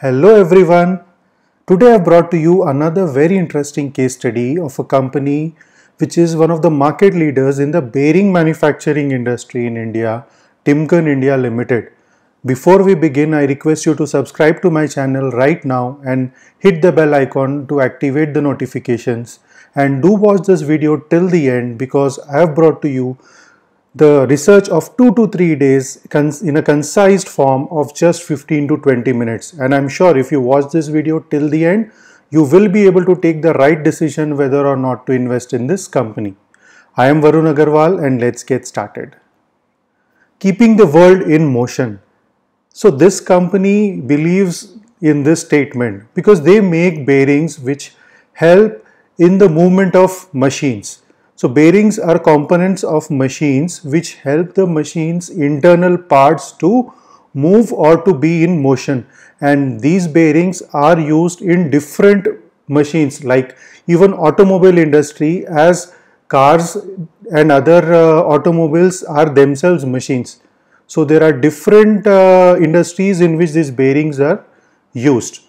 Hello everyone. Today I have brought to you another very interesting case study of a company which is one of the market leaders in the bearing manufacturing industry in India, Timken India Limited. Before we begin, I request you to subscribe to my channel right now and hit the bell icon to activate the notifications. And do watch this video till the end because I have brought to you the research of 2 to 3 days in a concise form of just 15 to 20 minutes and I'm sure if you watch this video till the end you will be able to take the right decision whether or not to invest in this company. I am Varun Agarwal and let's get started. Keeping the world in motion. So this company believes in this statement because they make bearings which help in the movement of machines. So bearings are components of machines which help the machine's internal parts to move or to be in motion and these bearings are used in different machines like even automobile industry as cars and other uh, automobiles are themselves machines. So there are different uh, industries in which these bearings are used.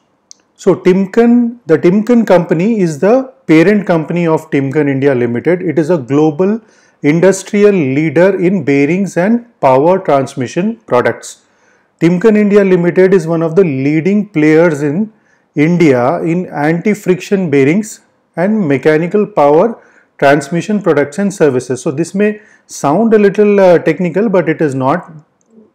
So Timken, the Timken company is the parent company of Timken India Limited. It is a global industrial leader in bearings and power transmission products. Timken India Limited is one of the leading players in India in anti-friction bearings and mechanical power transmission products and services. So this may sound a little uh, technical but it is not.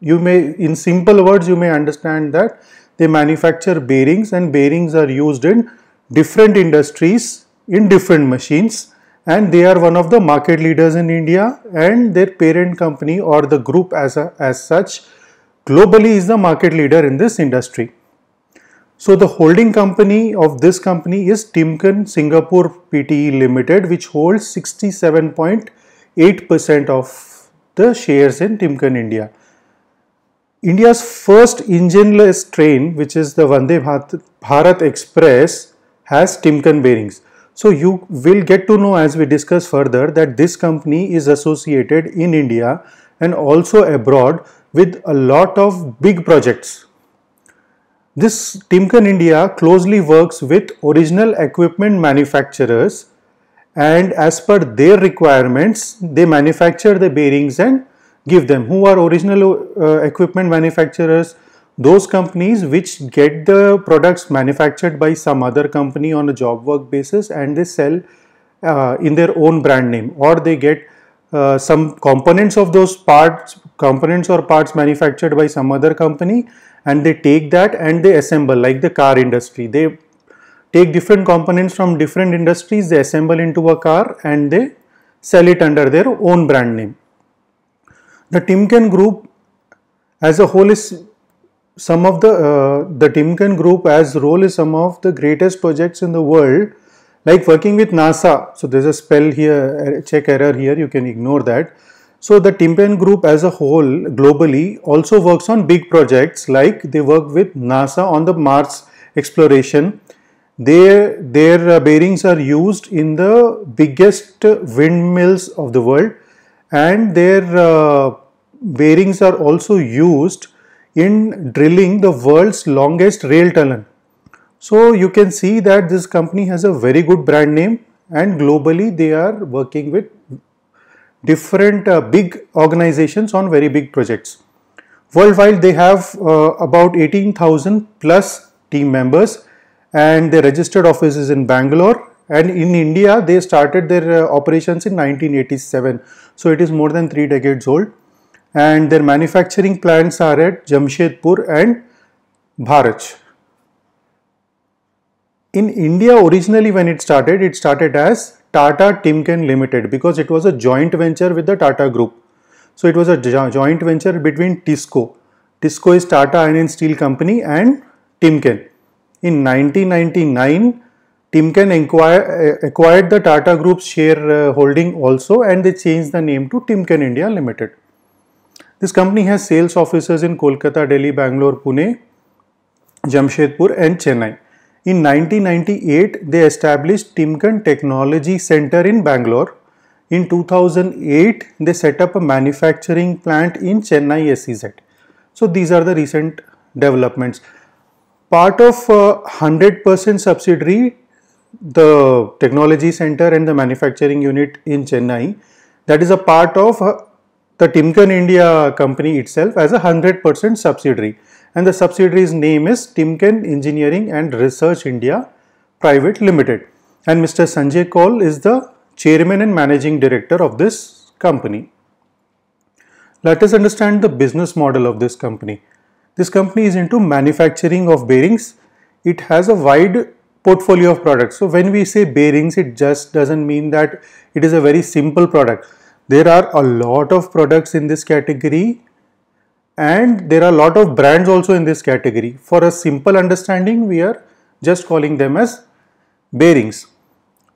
You may in simple words you may understand that they manufacture bearings and bearings are used in different industries in different machines and they are one of the market leaders in India and their parent company or the group as, a, as such globally is the market leader in this industry. So the holding company of this company is Timken Singapore PTE Limited which holds 67.8% of the shares in Timken India. India's first engineless train, which is the Vande Bharat Express, has Timken bearings. So you will get to know as we discuss further that this company is associated in India and also abroad with a lot of big projects. This Timken India closely works with original equipment manufacturers and as per their requirements, they manufacture the bearings and give them. Who are original uh, equipment manufacturers? Those companies which get the products manufactured by some other company on a job work basis and they sell uh, in their own brand name or they get uh, some components of those parts, components or parts manufactured by some other company and they take that and they assemble like the car industry. They take different components from different industries, they assemble into a car and they sell it under their own brand name. The Timken group as a whole is some of the uh, the Timken group as role is some of the greatest projects in the world like working with NASA. So there's a spell here, er, check error here, you can ignore that. So the Timken group as a whole globally also works on big projects like they work with NASA on the Mars exploration. Their, their uh, bearings are used in the biggest windmills of the world and their uh, bearings are also used in drilling the world's longest rail tunnel. So you can see that this company has a very good brand name and globally they are working with different uh, big organizations on very big projects. Worldwide they have uh, about 18,000 plus team members and their registered office is in Bangalore and in India they started their uh, operations in 1987. So it is more than three decades old and their manufacturing plants are at Jamshedpur and Bharat. In India originally when it started, it started as Tata Timken Limited because it was a joint venture with the Tata Group. So it was a joint venture between TISCO. TISCO is Tata Iron and Steel Company and Timken. In 1999, Timken eh, acquired the Tata Group's share eh, holding also and they changed the name to Timken India Limited. This company has sales offices in Kolkata, Delhi, Bangalore, Pune, Jamshedpur and Chennai. In 1998, they established Timken Technology Center in Bangalore. In 2008, they set up a manufacturing plant in Chennai SEZ. So these are the recent developments. Part of 100% uh, subsidiary, the technology center and the manufacturing unit in Chennai, that is a part of the Timken India company itself as a 100% subsidiary and the subsidiary's name is Timken Engineering and Research India Private Limited and Mr. Sanjay Kaul is the chairman and managing director of this company. Let us understand the business model of this company. This company is into manufacturing of bearings. It has a wide portfolio of products. So when we say bearings, it just doesn't mean that it is a very simple product there are a lot of products in this category and there are a lot of brands also in this category. For a simple understanding, we are just calling them as bearings.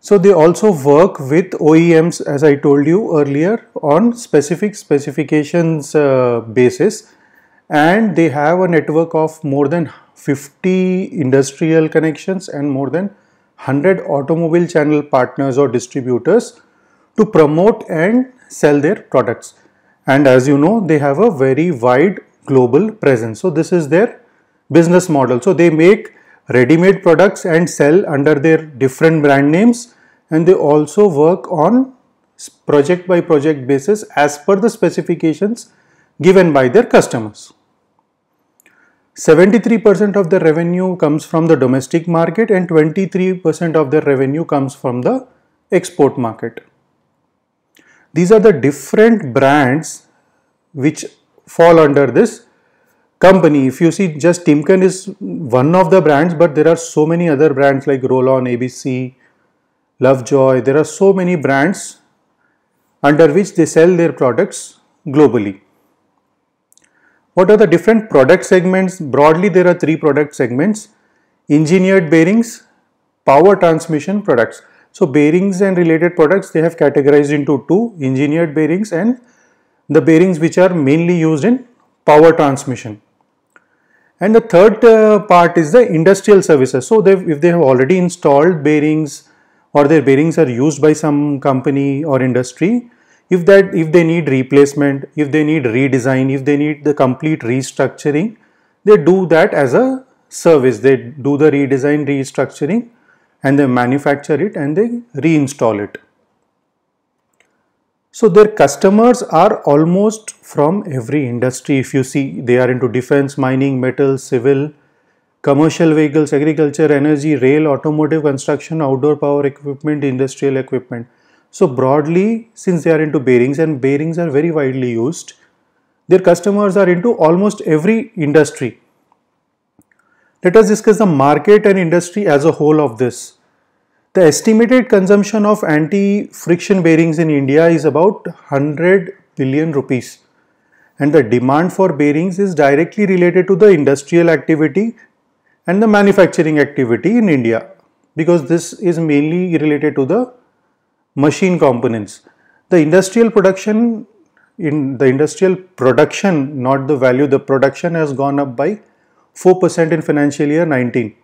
So they also work with OEMs as I told you earlier on specific specifications uh, basis and they have a network of more than 50 industrial connections and more than 100 automobile channel partners or distributors to promote and sell their products. And as you know, they have a very wide global presence. So this is their business model. So they make ready-made products and sell under their different brand names and they also work on project by project basis as per the specifications given by their customers. 73% of the revenue comes from the domestic market and 23% of the revenue comes from the export market. These are the different brands which fall under this company. If you see just Timken is one of the brands but there are so many other brands like Roll-On, ABC, Lovejoy. There are so many brands under which they sell their products globally. What are the different product segments? Broadly there are three product segments. Engineered bearings, power transmission products. So bearings and related products they have categorized into two engineered bearings and the bearings which are mainly used in power transmission. And the third uh, part is the industrial services. So if they have already installed bearings or their bearings are used by some company or industry, if that if they need replacement, if they need redesign, if they need the complete restructuring, they do that as a service. They do the redesign restructuring and they manufacture it and they reinstall it. So their customers are almost from every industry. If you see, they are into defense, mining, metals, civil, commercial vehicles, agriculture, energy, rail, automotive, construction, outdoor power equipment, industrial equipment. So broadly, since they are into bearings and bearings are very widely used, their customers are into almost every industry let us discuss the market and industry as a whole of this. The estimated consumption of anti-friction bearings in India is about 100 billion rupees and the demand for bearings is directly related to the industrial activity and the manufacturing activity in India because this is mainly related to the machine components. The industrial production in the industrial production not the value the production has gone up by 4% in financial year 19.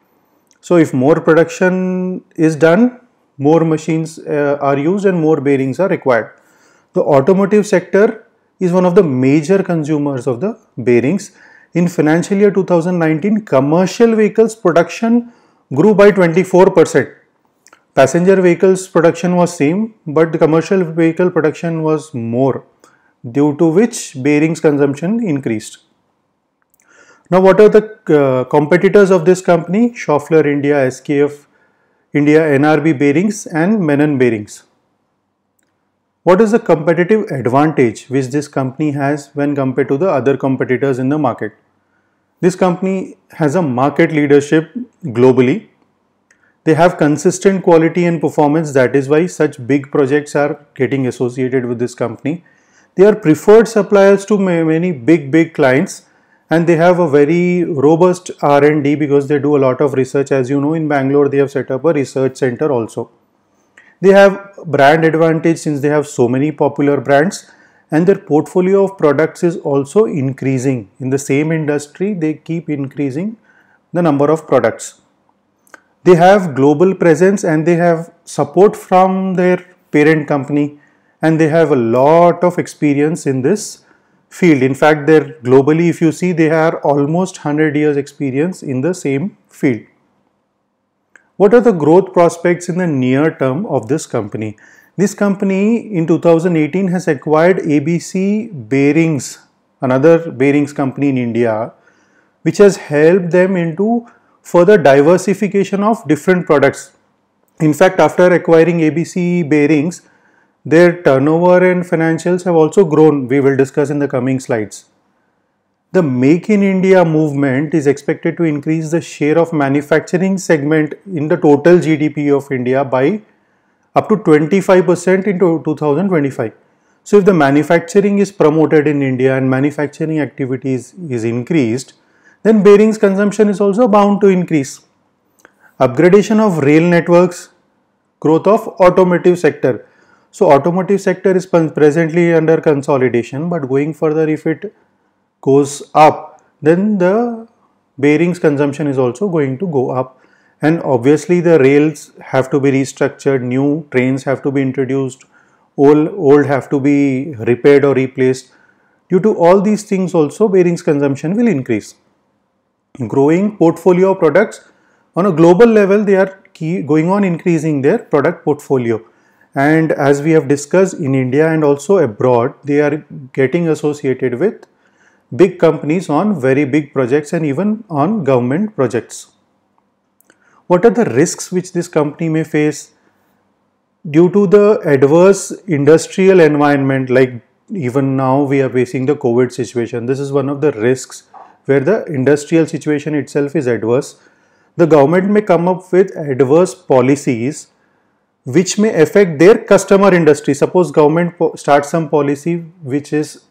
So if more production is done, more machines uh, are used and more bearings are required. The automotive sector is one of the major consumers of the bearings. In financial year 2019, commercial vehicles production grew by 24%. Passenger vehicles production was same, but the commercial vehicle production was more, due to which bearings consumption increased. Now, what are the uh, competitors of this company? Schaeffler India, SKF India, NRB bearings and Menon bearings. What is the competitive advantage which this company has when compared to the other competitors in the market? This company has a market leadership globally. They have consistent quality and performance that is why such big projects are getting associated with this company. They are preferred suppliers to many big big clients and they have a very robust R&D because they do a lot of research as you know in Bangalore they have set up a research center also. They have brand advantage since they have so many popular brands and their portfolio of products is also increasing. In the same industry they keep increasing the number of products. They have global presence and they have support from their parent company and they have a lot of experience in this field. In fact, they're globally, if you see, they are almost 100 years experience in the same field. What are the growth prospects in the near term of this company? This company in 2018 has acquired ABC Bearings, another bearings company in India, which has helped them into further diversification of different products. In fact, after acquiring ABC Bearings, their turnover and financials have also grown, we will discuss in the coming slides. The Make in India movement is expected to increase the share of manufacturing segment in the total GDP of India by up to 25% in 2025. So if the manufacturing is promoted in India and manufacturing activities is increased, then bearings consumption is also bound to increase. Upgradation of rail networks, growth of automotive sector. So automotive sector is presently under consolidation, but going further, if it goes up, then the bearings consumption is also going to go up. And obviously the rails have to be restructured, new trains have to be introduced, old, old have to be repaired or replaced. Due to all these things also bearings consumption will increase. Growing portfolio of products on a global level they are key, going on increasing their product portfolio and as we have discussed in India and also abroad, they are getting associated with big companies on very big projects and even on government projects. What are the risks which this company may face due to the adverse industrial environment like even now we are facing the COVID situation. This is one of the risks where the industrial situation itself is adverse. The government may come up with adverse policies which may affect their customer industry. Suppose government starts some policy which is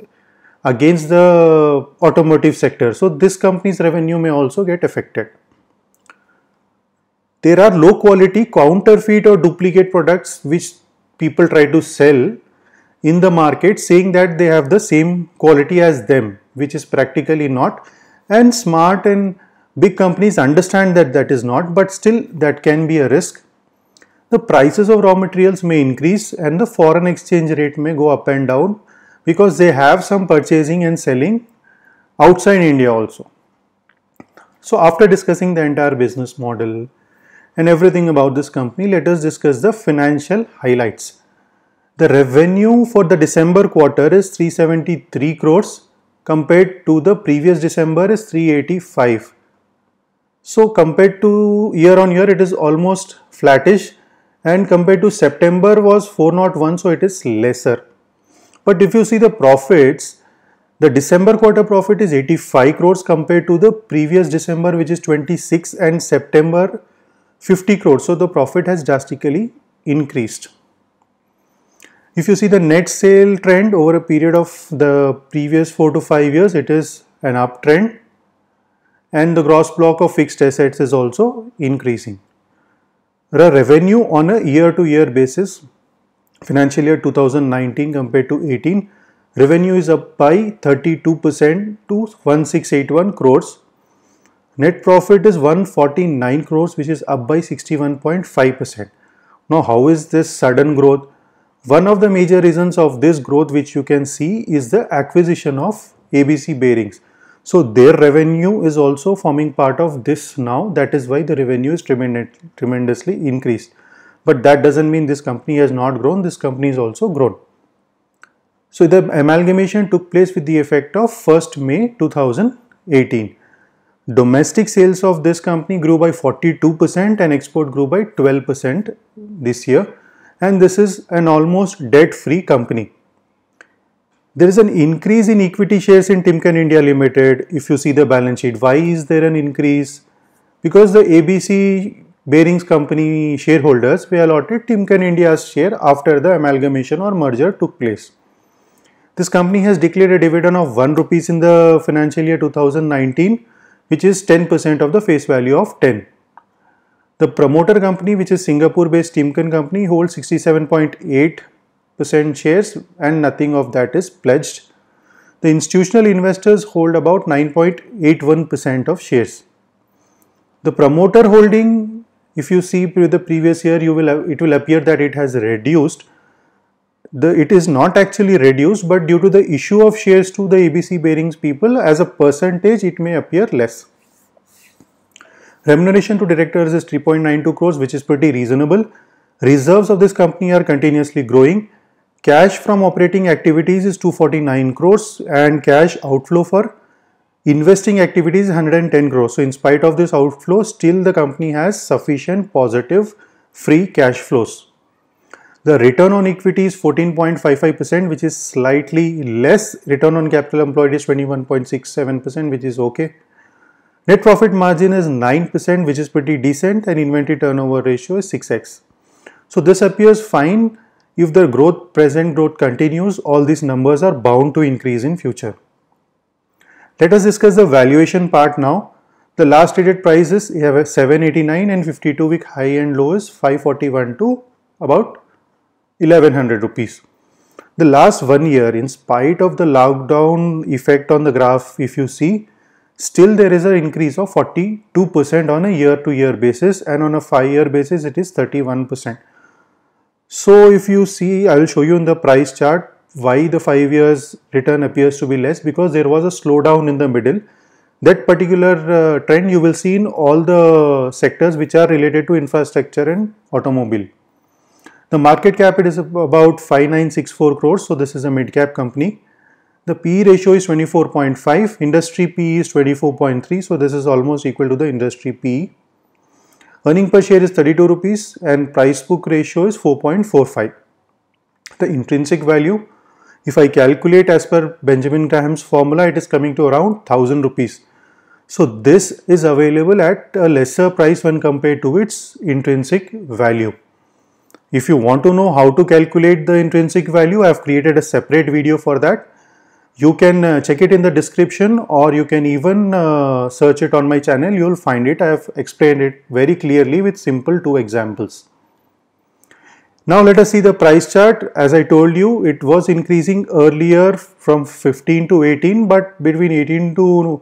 against the automotive sector. So this company's revenue may also get affected. There are low quality counterfeit or duplicate products which people try to sell in the market saying that they have the same quality as them which is practically not and smart and big companies understand that that is not but still that can be a risk the prices of raw materials may increase and the foreign exchange rate may go up and down because they have some purchasing and selling outside India also. So after discussing the entire business model and everything about this company, let us discuss the financial highlights. The revenue for the December quarter is 373 crores compared to the previous December is 385. So compared to year on year, it is almost flattish and compared to September was 401 so it is lesser. But if you see the profits, the December quarter profit is 85 crores compared to the previous December which is 26 and September 50 crores. So the profit has drastically increased. If you see the net sale trend over a period of the previous 4 to 5 years, it is an uptrend and the gross block of fixed assets is also increasing revenue on a year-to-year -year basis, financial year 2019 compared to 18, revenue is up by 32% to 1681 crores. Net profit is 149 crores which is up by 61.5%. Now how is this sudden growth? One of the major reasons of this growth which you can see is the acquisition of ABC Bearings. So their revenue is also forming part of this now. That is why the revenue is tremendously increased. But that doesn't mean this company has not grown. This company is also grown. So the amalgamation took place with the effect of 1st May 2018. Domestic sales of this company grew by 42% and export grew by 12% this year. And this is an almost debt-free company. There is an increase in equity shares in Timken India Limited if you see the balance sheet. Why is there an increase? Because the ABC Bearings Company shareholders were allotted Timken India's share after the amalgamation or merger took place. This company has declared a dividend of 1 rupees in the financial year 2019 which is 10% of the face value of 10. The promoter company which is Singapore based Timken company holds 67.8 percent shares and nothing of that is pledged. The institutional investors hold about 9.81% of shares. The promoter holding, if you see the previous year, you will it will appear that it has reduced. The, it is not actually reduced, but due to the issue of shares to the ABC Bearings people, as a percentage, it may appear less. Remuneration to directors is 3.92 crores, which is pretty reasonable. Reserves of this company are continuously growing. Cash from operating activities is 249 crores and cash outflow for investing activities 110 crores. So in spite of this outflow, still the company has sufficient positive free cash flows. The return on equity is 14.55% which is slightly less. Return on capital employed is 21.67% which is okay. Net profit margin is 9% which is pretty decent and inventory turnover ratio is 6x. So this appears fine if the growth, present growth continues, all these numbers are bound to increase in future. Let us discuss the valuation part now. The last traded prices you have 789 and 52 week high and low is 541 to about 1100 rupees. The last one year, in spite of the lockdown effect on the graph, if you see, still there is an increase of 42% on a year to year basis and on a 5 year basis it is 31%. So if you see, I will show you in the price chart why the 5 years return appears to be less because there was a slowdown in the middle. That particular uh, trend you will see in all the sectors which are related to infrastructure and automobile. The market cap it is about 5964 crores. So this is a mid-cap company. The PE ratio is 24.5, industry PE is 24.3. So this is almost equal to the industry PE. Earning per share is 32 rupees and price book ratio is 4.45. The intrinsic value, if I calculate as per Benjamin Graham's formula, it is coming to around 1000 rupees. So this is available at a lesser price when compared to its intrinsic value. If you want to know how to calculate the intrinsic value, I have created a separate video for that. You can uh, check it in the description or you can even uh, search it on my channel. You'll find it. I have explained it very clearly with simple two examples. Now let us see the price chart. As I told you, it was increasing earlier from 15 to 18, but between 18 to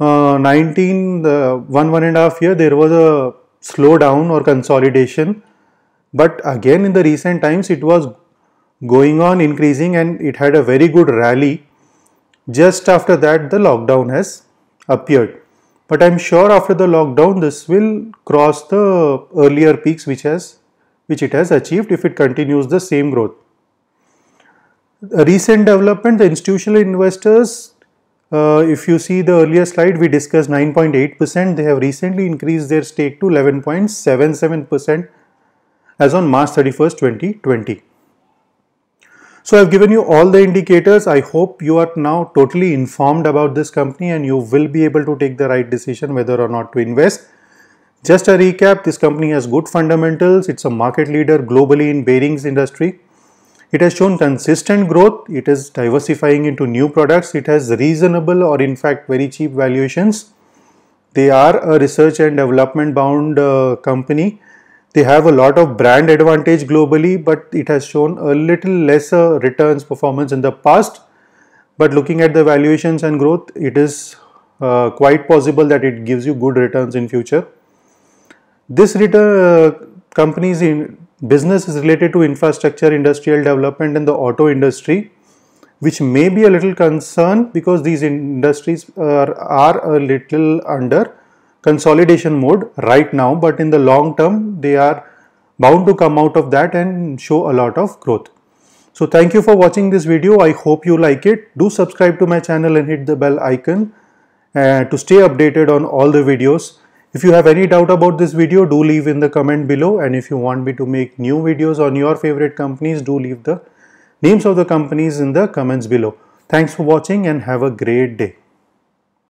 uh, 19, the one one and a half year, there was a slowdown or consolidation. But again, in the recent times, it was going on increasing and it had a very good rally just after that the lockdown has appeared. But I'm sure after the lockdown this will cross the earlier peaks which has which it has achieved if it continues the same growth. A recent development, the institutional investors, uh, if you see the earlier slide, we discussed 9.8%. They have recently increased their stake to 11.77% as on March 31st, 2020. So I've given you all the indicators. I hope you are now totally informed about this company and you will be able to take the right decision whether or not to invest. Just a recap, this company has good fundamentals. It's a market leader globally in bearings industry. It has shown consistent growth. It is diversifying into new products. It has reasonable or in fact very cheap valuations. They are a research and development bound uh, company they have a lot of brand advantage globally, but it has shown a little lesser returns performance in the past. But looking at the valuations and growth, it is uh, quite possible that it gives you good returns in future. This return, uh, company's in business is related to infrastructure, industrial development and the auto industry which may be a little concern because these industries are, uh, are a little under consolidation mode right now, but in the long term, they are bound to come out of that and show a lot of growth. So thank you for watching this video. I hope you like it. Do subscribe to my channel and hit the bell icon uh, to stay updated on all the videos. If you have any doubt about this video, do leave in the comment below. And if you want me to make new videos on your favorite companies, do leave the names of the companies in the comments below. Thanks for watching and have a great day.